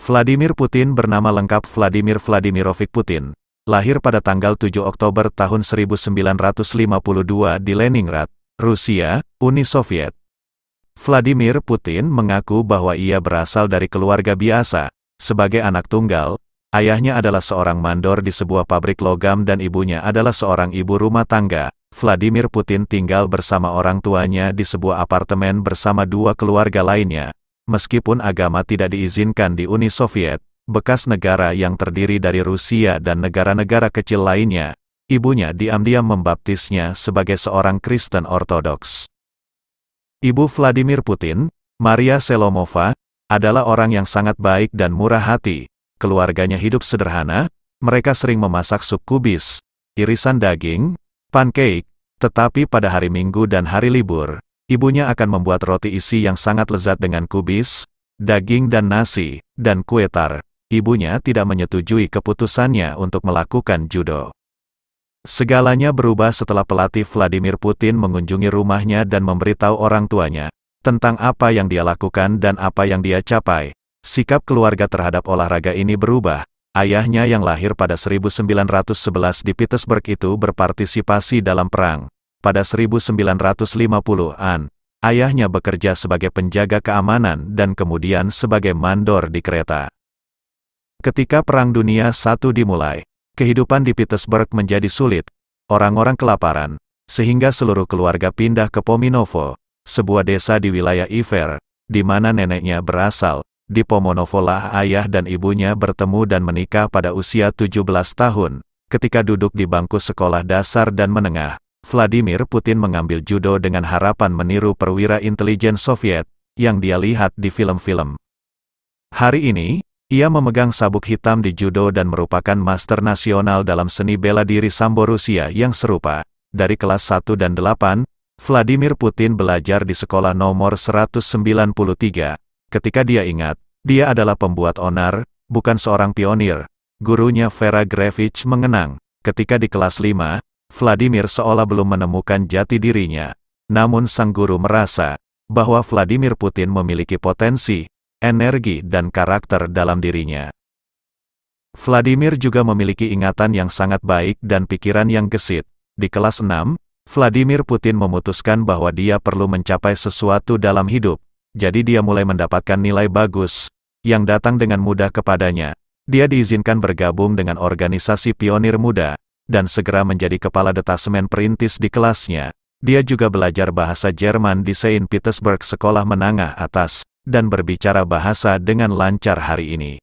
Vladimir Putin bernama lengkap Vladimir Vladimirovich Putin, lahir pada tanggal 7 Oktober tahun 1952 di Leningrad, Rusia, Uni Soviet. Vladimir Putin mengaku bahwa ia berasal dari keluarga biasa, sebagai anak tunggal, ayahnya adalah seorang mandor di sebuah pabrik logam dan ibunya adalah seorang ibu rumah tangga. Vladimir Putin tinggal bersama orang tuanya di sebuah apartemen bersama dua keluarga lainnya, meskipun agama tidak diizinkan di Uni Soviet, bekas negara yang terdiri dari Rusia dan negara-negara kecil lainnya, ibunya diam-diam membaptisnya sebagai seorang Kristen Ortodoks. Ibu Vladimir Putin, Maria Selomova, adalah orang yang sangat baik dan murah hati, keluarganya hidup sederhana, mereka sering memasak sup kubis, irisan daging, pancake, tetapi pada hari Minggu dan hari libur, ibunya akan membuat roti isi yang sangat lezat dengan kubis, daging dan nasi, dan kue tar. Ibunya tidak menyetujui keputusannya untuk melakukan judo. Segalanya berubah setelah pelatih Vladimir Putin mengunjungi rumahnya dan memberitahu orang tuanya tentang apa yang dia lakukan dan apa yang dia capai. Sikap keluarga terhadap olahraga ini berubah. Ayahnya yang lahir pada 1911 di Petersburg itu berpartisipasi dalam perang pada 1950-an, ayahnya bekerja sebagai penjaga keamanan dan kemudian sebagai mandor di kereta. Ketika Perang Dunia I dimulai, kehidupan di Petersburg menjadi sulit, orang-orang kelaparan, sehingga seluruh keluarga pindah ke Pominovo, sebuah desa di wilayah Iver, di mana neneknya berasal, di Pomonovo lah ayah dan ibunya bertemu dan menikah pada usia 17 tahun, ketika duduk di bangku sekolah dasar dan menengah, Vladimir Putin mengambil judo dengan harapan meniru perwira intelijen Soviet, yang dia lihat di film-film. Hari ini, ia memegang sabuk hitam di judo dan merupakan master nasional dalam seni bela diri sambo Rusia yang serupa. Dari kelas 1 dan 8, Vladimir Putin belajar di sekolah nomor 193. Ketika dia ingat, dia adalah pembuat onar, bukan seorang pionir. Gurunya Vera Grevich mengenang, ketika di kelas 5, Vladimir seolah belum menemukan jati dirinya. Namun sang guru merasa bahwa Vladimir Putin memiliki potensi, energi dan karakter dalam dirinya. Vladimir juga memiliki ingatan yang sangat baik dan pikiran yang gesit. Di kelas 6, Vladimir Putin memutuskan bahwa dia perlu mencapai sesuatu dalam hidup, jadi dia mulai mendapatkan nilai bagus, yang datang dengan mudah kepadanya. Dia diizinkan bergabung dengan organisasi pionir muda, dan segera menjadi kepala detasemen perintis di kelasnya. Dia juga belajar bahasa Jerman di Saint Petersburg Sekolah Menengah Atas, dan berbicara bahasa dengan lancar hari ini.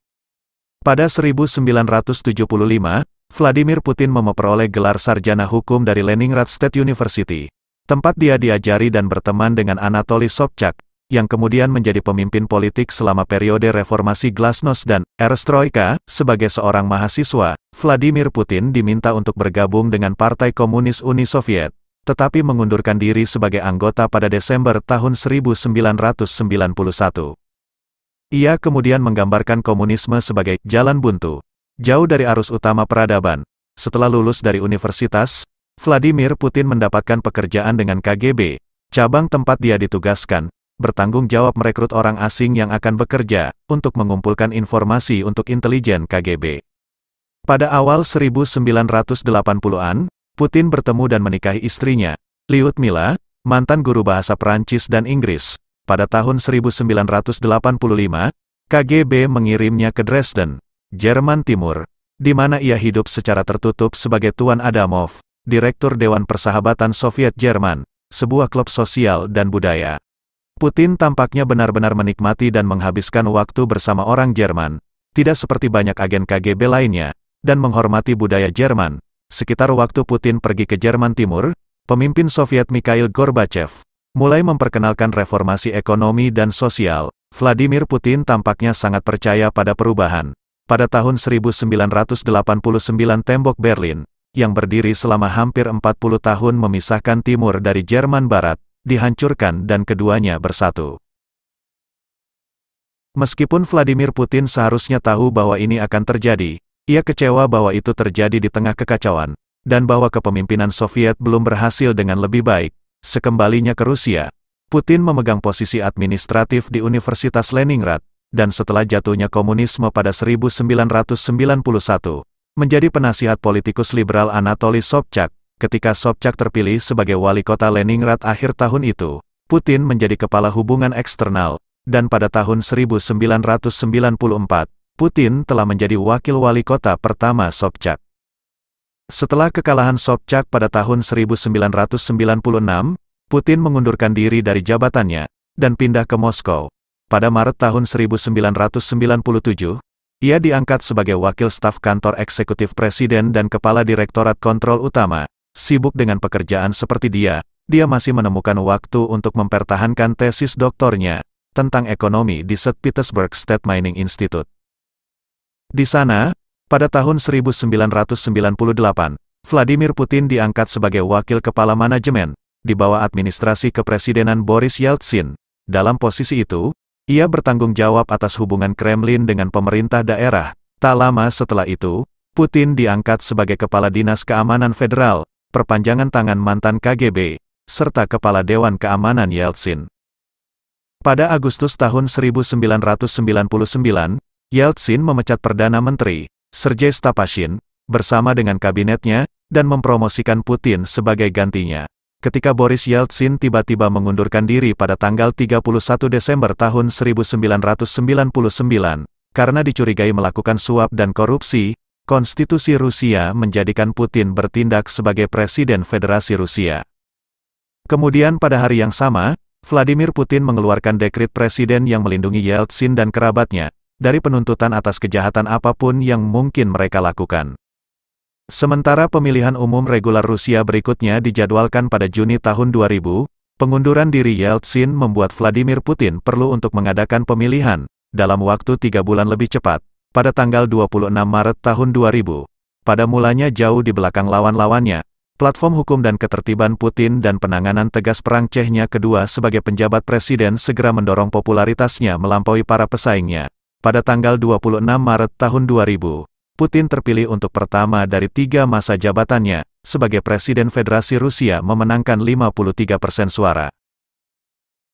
Pada 1975, Vladimir Putin memperoleh gelar sarjana hukum dari Leningrad State University, tempat dia diajari dan berteman dengan Anatoly Sobchak, yang kemudian menjadi pemimpin politik selama periode reformasi Glasnost dan Perestroika, sebagai seorang mahasiswa, Vladimir Putin diminta untuk bergabung dengan Partai Komunis Uni Soviet, tetapi mengundurkan diri sebagai anggota pada Desember tahun 1991. Ia kemudian menggambarkan komunisme sebagai jalan buntu, jauh dari arus utama peradaban. Setelah lulus dari universitas, Vladimir Putin mendapatkan pekerjaan dengan KGB, cabang tempat dia ditugaskan, bertanggung jawab merekrut orang asing yang akan bekerja untuk mengumpulkan informasi untuk intelijen KGB. Pada awal 1980-an, Putin bertemu dan menikahi istrinya, Lyudmila, mantan guru bahasa Perancis dan Inggris. Pada tahun 1985, KGB mengirimnya ke Dresden, Jerman Timur, di mana ia hidup secara tertutup sebagai Tuan Adamov, Direktur Dewan Persahabatan Soviet Jerman, sebuah klub sosial dan budaya. Putin tampaknya benar-benar menikmati dan menghabiskan waktu bersama orang Jerman, tidak seperti banyak agen KGB lainnya, dan menghormati budaya Jerman. Sekitar waktu Putin pergi ke Jerman Timur, pemimpin Soviet Mikhail Gorbachev mulai memperkenalkan reformasi ekonomi dan sosial. Vladimir Putin tampaknya sangat percaya pada perubahan. Pada tahun 1989 tembok Berlin, yang berdiri selama hampir 40 tahun memisahkan timur dari Jerman Barat, dihancurkan dan keduanya bersatu. Meskipun Vladimir Putin seharusnya tahu bahwa ini akan terjadi, ia kecewa bahwa itu terjadi di tengah kekacauan, dan bahwa kepemimpinan Soviet belum berhasil dengan lebih baik. Sekembalinya ke Rusia, Putin memegang posisi administratif di Universitas Leningrad, dan setelah jatuhnya komunisme pada 1991, menjadi penasihat politikus liberal Anatoly Sobchak, ketika Sobchak terpilih sebagai wali kota Leningrad akhir tahun itu, Putin menjadi kepala hubungan eksternal, dan pada tahun 1994, Putin telah menjadi wakil wali kota pertama Sobchak. Setelah kekalahan Sobchak pada tahun 1996, Putin mengundurkan diri dari jabatannya, dan pindah ke Moskow. Pada Maret tahun 1997, ia diangkat sebagai wakil staf kantor eksekutif presiden dan kepala direktorat kontrol utama, sibuk dengan pekerjaan seperti dia, dia masih menemukan waktu untuk mempertahankan tesis doktornya tentang ekonomi di St. Petersburg State Mining Institute. Di sana, pada tahun 1998, Vladimir Putin diangkat sebagai wakil kepala manajemen di bawah administrasi kepresidenan Boris Yeltsin. Dalam posisi itu, ia bertanggung jawab atas hubungan Kremlin dengan pemerintah daerah. Tak lama setelah itu, Putin diangkat sebagai kepala dinas keamanan federal perpanjangan tangan mantan KGB, serta Kepala Dewan Keamanan Yeltsin. Pada Agustus tahun 1999, Yeltsin memecat Perdana Menteri, Sergei Stapashin, bersama dengan kabinetnya, dan mempromosikan Putin sebagai gantinya. Ketika Boris Yeltsin tiba-tiba mengundurkan diri pada tanggal 31 Desember tahun 1999, karena dicurigai melakukan suap dan korupsi, Konstitusi Rusia menjadikan Putin bertindak sebagai Presiden Federasi Rusia. Kemudian pada hari yang sama, Vladimir Putin mengeluarkan dekrit Presiden yang melindungi Yeltsin dan kerabatnya, dari penuntutan atas kejahatan apapun yang mungkin mereka lakukan. Sementara pemilihan umum regular Rusia berikutnya dijadwalkan pada Juni tahun 2000, Pengunduran diri Yeltsin membuat Vladimir Putin perlu untuk mengadakan pemilihan, dalam waktu tiga bulan lebih cepat, pada tanggal 26 Maret tahun 2000. Pada mulanya jauh di belakang lawan-lawannya, platform hukum dan ketertiban Putin dan penanganan tegas perang Chechnya kedua sebagai penjabat presiden segera mendorong popularitasnya melampaui para pesaingnya. Pada tanggal 26 Maret tahun 2000, Putin terpilih untuk pertama dari tiga masa jabatannya, sebagai Presiden Federasi Rusia memenangkan 53% persen suara.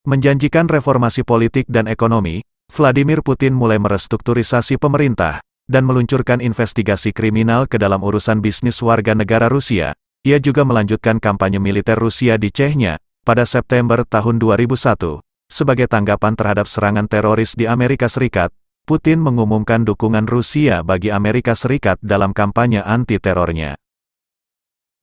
Menjanjikan reformasi politik dan ekonomi, Vladimir Putin mulai merestrukturisasi pemerintah, dan meluncurkan investigasi kriminal ke dalam urusan bisnis warga negara Rusia. Ia juga melanjutkan kampanye militer Rusia di Chechnya, pada September tahun 2001. Sebagai tanggapan terhadap serangan teroris di Amerika Serikat, Putin mengumumkan dukungan Rusia bagi Amerika Serikat dalam kampanye anti-terornya.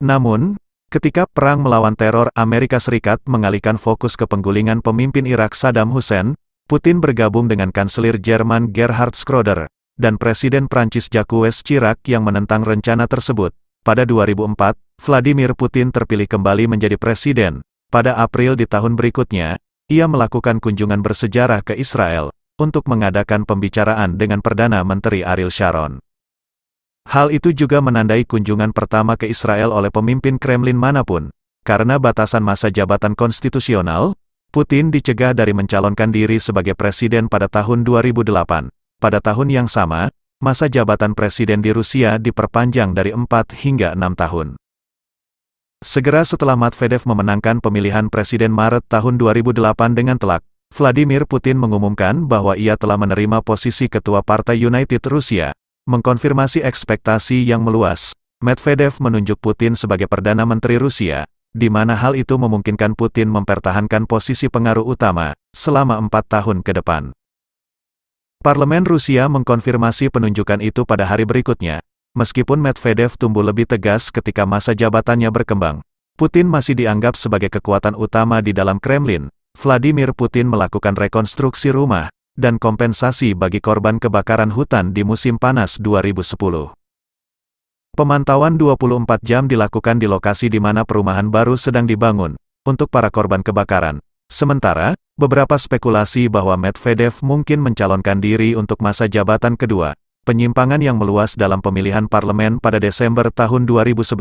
Namun, Ketika perang melawan teror, Amerika Serikat mengalihkan fokus ke penggulingan pemimpin Irak Saddam Hussein, Putin bergabung dengan Kanselir Jerman Gerhard Schroeder, dan Presiden Prancis Jacques Chirac yang menentang rencana tersebut. Pada 2004, Vladimir Putin terpilih kembali menjadi presiden. Pada April di tahun berikutnya, ia melakukan kunjungan bersejarah ke Israel, untuk mengadakan pembicaraan dengan Perdana Menteri Ariel Sharon. Hal itu juga menandai kunjungan pertama ke Israel oleh pemimpin Kremlin manapun, karena batasan masa jabatan konstitusional, Putin dicegah dari mencalonkan diri sebagai presiden pada tahun 2008. Pada tahun yang sama, masa jabatan presiden di Rusia diperpanjang dari 4 hingga 6 tahun. Segera setelah Medvedev memenangkan pemilihan presiden Maret tahun 2008 dengan telak, Vladimir Putin mengumumkan bahwa ia telah menerima posisi ketua Partai United Rusia, mengkonfirmasi ekspektasi yang meluas. Medvedev menunjuk Putin sebagai Perdana Menteri Rusia, di mana hal itu memungkinkan Putin mempertahankan posisi pengaruh utama selama empat tahun ke depan. Parlemen Rusia mengkonfirmasi penunjukan itu pada hari berikutnya. Meskipun Medvedev tumbuh lebih tegas ketika masa jabatannya berkembang, Putin masih dianggap sebagai kekuatan utama di dalam Kremlin. Vladimir Putin melakukan rekonstruksi rumah dan kompensasi bagi korban kebakaran hutan di musim panas 2010. Pemantauan 24 jam dilakukan di lokasi di mana perumahan baru sedang dibangun, untuk para korban kebakaran. Sementara, beberapa spekulasi bahwa Medvedev mungkin mencalonkan diri untuk masa jabatan kedua, penyimpangan yang meluas dalam pemilihan parlemen pada Desember tahun 2011,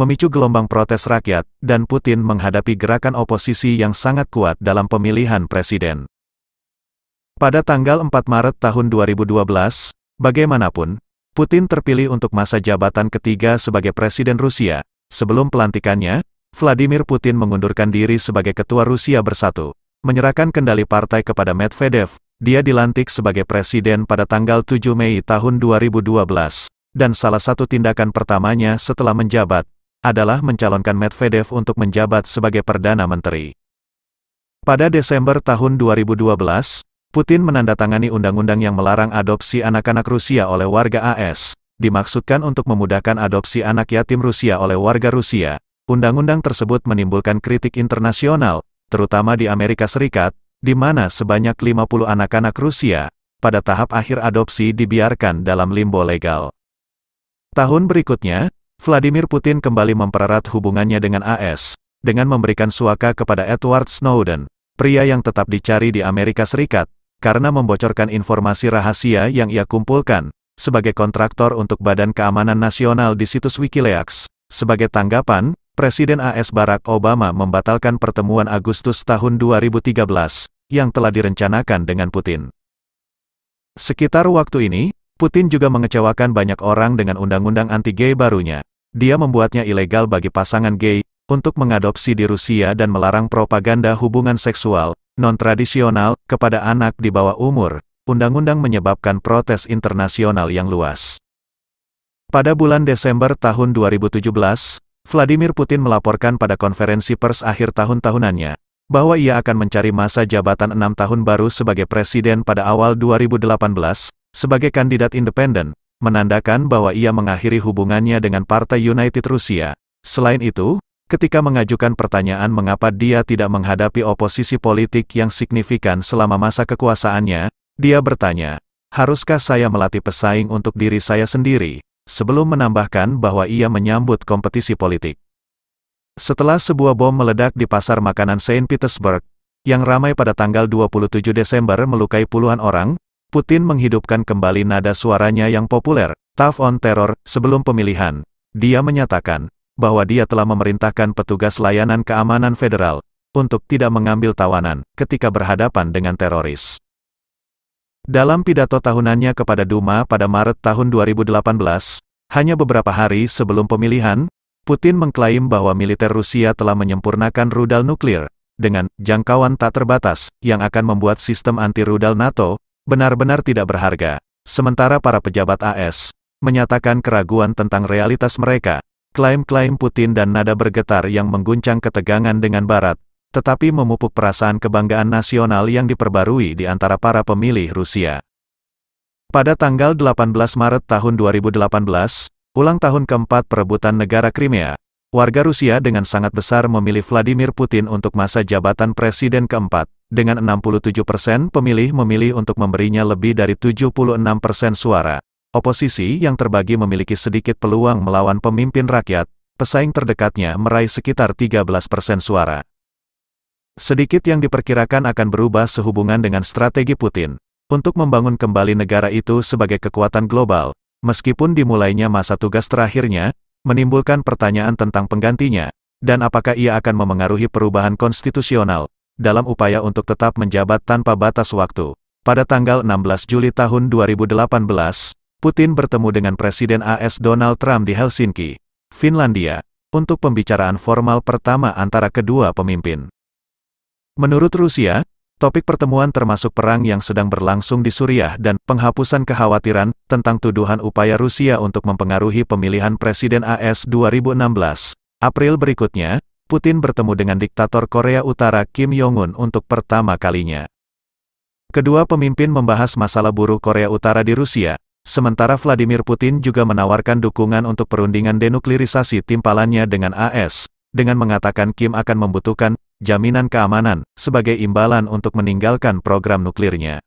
memicu gelombang protes rakyat, dan Putin menghadapi gerakan oposisi yang sangat kuat dalam pemilihan presiden. Pada tanggal 4 Maret tahun 2012, bagaimanapun, Putin terpilih untuk masa jabatan ketiga sebagai Presiden Rusia. Sebelum pelantikannya, Vladimir Putin mengundurkan diri sebagai Ketua Rusia Bersatu. Menyerahkan kendali partai kepada Medvedev, dia dilantik sebagai Presiden pada tanggal 7 Mei tahun 2012. Dan salah satu tindakan pertamanya setelah menjabat, adalah mencalonkan Medvedev untuk menjabat sebagai Perdana Menteri. Pada Desember tahun 2012, Putin menandatangani undang-undang yang melarang adopsi anak-anak Rusia oleh warga AS, dimaksudkan untuk memudahkan adopsi anak yatim Rusia oleh warga Rusia. Undang-undang tersebut menimbulkan kritik internasional, terutama di Amerika Serikat, di mana sebanyak 50 anak-anak Rusia, pada tahap akhir adopsi dibiarkan dalam limbo legal. Tahun berikutnya, Vladimir Putin kembali mempererat hubungannya dengan AS, dengan memberikan suaka kepada Edward Snowden, pria yang tetap dicari di Amerika Serikat, karena membocorkan informasi rahasia yang ia kumpulkan, sebagai kontraktor untuk Badan Keamanan Nasional di situs Wikileaks. Sebagai tanggapan, Presiden AS Barack Obama membatalkan pertemuan Agustus tahun 2013, yang telah direncanakan dengan Putin. Sekitar waktu ini, Putin juga mengecewakan banyak orang dengan undang-undang anti-gay barunya. Dia membuatnya ilegal bagi pasangan gay, untuk mengadopsi di Rusia dan melarang propaganda hubungan seksual, non-tradisional, kepada anak di bawah umur, undang-undang menyebabkan protes internasional yang luas. Pada bulan Desember tahun 2017, Vladimir Putin melaporkan pada konferensi pers akhir tahun tahunannya, bahwa ia akan mencari masa jabatan enam tahun baru sebagai presiden pada awal 2018, sebagai kandidat independen, menandakan bahwa ia mengakhiri hubungannya dengan Partai United Rusia. Selain itu, ketika mengajukan pertanyaan mengapa dia tidak menghadapi oposisi politik yang signifikan selama masa kekuasaannya, dia bertanya, haruskah saya melatih pesaing untuk diri saya sendiri, sebelum menambahkan bahwa ia menyambut kompetisi politik. Setelah sebuah bom meledak di pasar makanan Saint Petersburg, yang ramai pada tanggal 27 Desember melukai puluhan orang, Putin menghidupkan kembali nada suaranya yang populer, Tough on Terror, sebelum pemilihan. Dia menyatakan, bahwa dia telah memerintahkan petugas layanan keamanan federal untuk tidak mengambil tawanan ketika berhadapan dengan teroris. Dalam pidato tahunannya kepada Duma pada Maret tahun 2018, hanya beberapa hari sebelum pemilihan, Putin mengklaim bahwa militer Rusia telah menyempurnakan rudal nuklir dengan jangkauan tak terbatas yang akan membuat sistem anti-rudal NATO benar-benar tidak berharga. Sementara para pejabat AS menyatakan keraguan tentang realitas mereka Klaim-klaim Putin dan nada bergetar yang mengguncang ketegangan dengan Barat, tetapi memupuk perasaan kebanggaan nasional yang diperbarui di antara para pemilih Rusia. Pada tanggal 18 Maret tahun 2018, ulang tahun keempat perebutan negara Crimea, warga Rusia dengan sangat besar memilih Vladimir Putin untuk masa jabatan presiden keempat, dengan 67% persen pemilih memilih untuk memberinya lebih dari 76% persen suara. Oposisi yang terbagi memiliki sedikit peluang melawan pemimpin rakyat, pesaing terdekatnya meraih sekitar 13 persen suara. Sedikit yang diperkirakan akan berubah sehubungan dengan strategi Putin, untuk membangun kembali negara itu sebagai kekuatan global, meskipun dimulainya masa tugas terakhirnya, menimbulkan pertanyaan tentang penggantinya, dan apakah ia akan memengaruhi perubahan konstitusional, dalam upaya untuk tetap menjabat tanpa batas waktu. Pada tanggal 16 Juli tahun 2018, Putin bertemu dengan Presiden AS Donald Trump di Helsinki, Finlandia, untuk pembicaraan formal pertama antara kedua pemimpin. Menurut Rusia, topik pertemuan termasuk perang yang sedang berlangsung di Suriah dan penghapusan kekhawatiran tentang tuduhan upaya Rusia untuk mempengaruhi pemilihan Presiden AS 2016. April berikutnya, Putin bertemu dengan diktator Korea Utara Kim Jong-un untuk pertama kalinya. Kedua pemimpin membahas masalah buruh Korea Utara di Rusia, Sementara Vladimir Putin juga menawarkan dukungan untuk perundingan denuklirisasi timpalannya dengan AS, dengan mengatakan Kim akan membutuhkan jaminan keamanan sebagai imbalan untuk meninggalkan program nuklirnya.